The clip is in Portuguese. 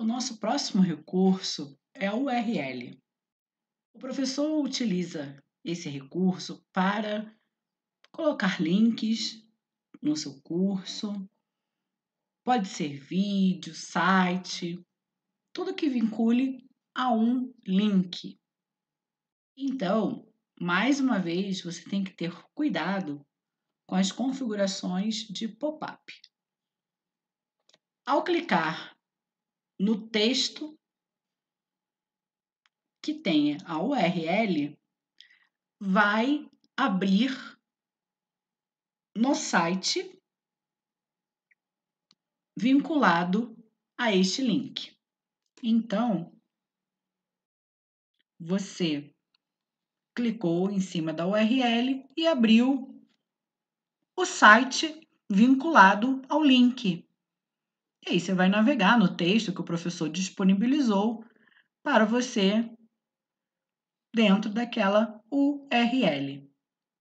O nosso próximo recurso é o URL. O professor utiliza esse recurso para colocar links no seu curso, pode ser vídeo, site, tudo que vincule a um link. Então, mais uma vez, você tem que ter cuidado com as configurações de pop-up. Ao clicar no texto que tenha a URL, vai abrir no site vinculado a este link. Então, você clicou em cima da URL e abriu o site vinculado ao link. E aí você vai navegar no texto que o professor disponibilizou para você dentro daquela URL.